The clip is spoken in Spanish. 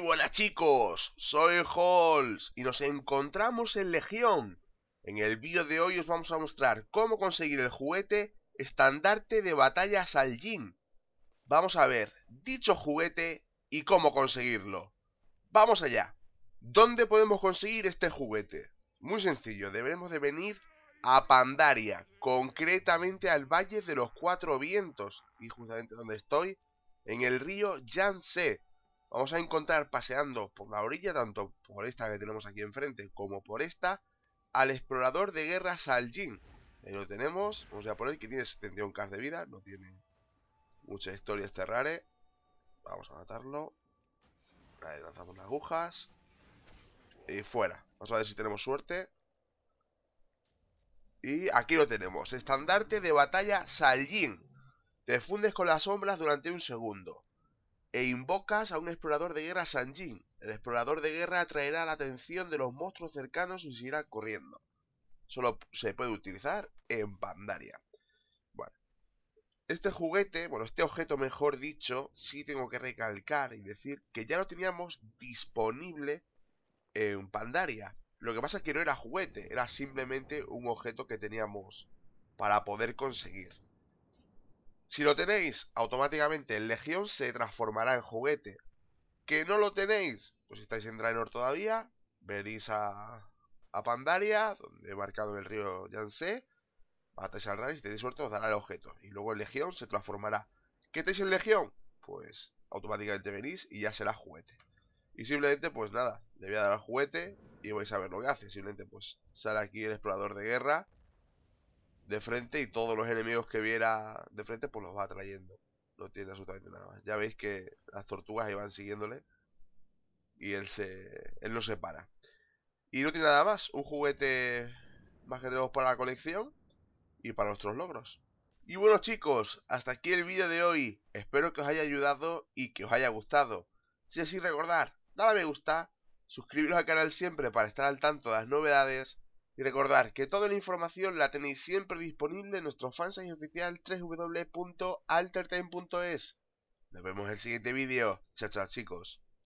buenas chicos, soy Halls y nos encontramos en Legión. En el vídeo de hoy os vamos a mostrar cómo conseguir el juguete estandarte de batalla Saljin. Vamos a ver dicho juguete y cómo conseguirlo. Vamos allá. ¿Dónde podemos conseguir este juguete? Muy sencillo, debemos de venir a Pandaria, concretamente al Valle de los Cuatro Vientos, y justamente donde estoy, en el río Yangtze Vamos a encontrar paseando por la orilla, tanto por esta que tenemos aquí enfrente como por esta, al explorador de guerra Saljin. Ahí lo tenemos, vamos a poner que tiene 71 k de vida, no tiene mucha historia este Vamos a matarlo. Ahí lanzamos las agujas. Y fuera. Vamos a ver si tenemos suerte. Y aquí lo tenemos. Estandarte de batalla Saljin. Te fundes con las sombras durante un segundo e invocas a un explorador de guerra Sanjin. El explorador de guerra atraerá la atención de los monstruos cercanos y se irá corriendo. Solo se puede utilizar en Pandaria. Bueno, este juguete, bueno, este objeto mejor dicho, sí tengo que recalcar y decir que ya lo teníamos disponible en Pandaria. Lo que pasa es que no era juguete, era simplemente un objeto que teníamos para poder conseguir. Si lo tenéis, automáticamente el Legión se transformará en juguete. ¿Que no lo tenéis? Pues estáis en Draenor todavía, venís a, Pandaria, donde he marcado el río Yansé, matáis al Rai, si tenéis suerte os dará el objeto. Y luego el Legión se transformará. ¿Qué tenéis en Legión? Pues automáticamente venís y ya será juguete. Y simplemente, pues nada, le voy a dar al juguete y vais a ver lo que hace. Simplemente, pues sale aquí el explorador de guerra de frente y todos los enemigos que viera de frente pues los va atrayendo. No tiene absolutamente nada más. Ya veis que las tortugas iban siguiéndole y él, se, él no se para. Y no tiene nada más. Un juguete más que tenemos para la colección y para nuestros logros. Y bueno chicos, hasta aquí el vídeo de hoy. Espero que os haya ayudado y que os haya gustado. Si es así recordar, dale a me gusta, suscribiros al canal siempre para estar al tanto de las novedades y recordar que toda la información la tenéis siempre disponible en nuestro fansite oficial www.altertain.es Nos vemos en el siguiente vídeo. Chao, chao, chicos.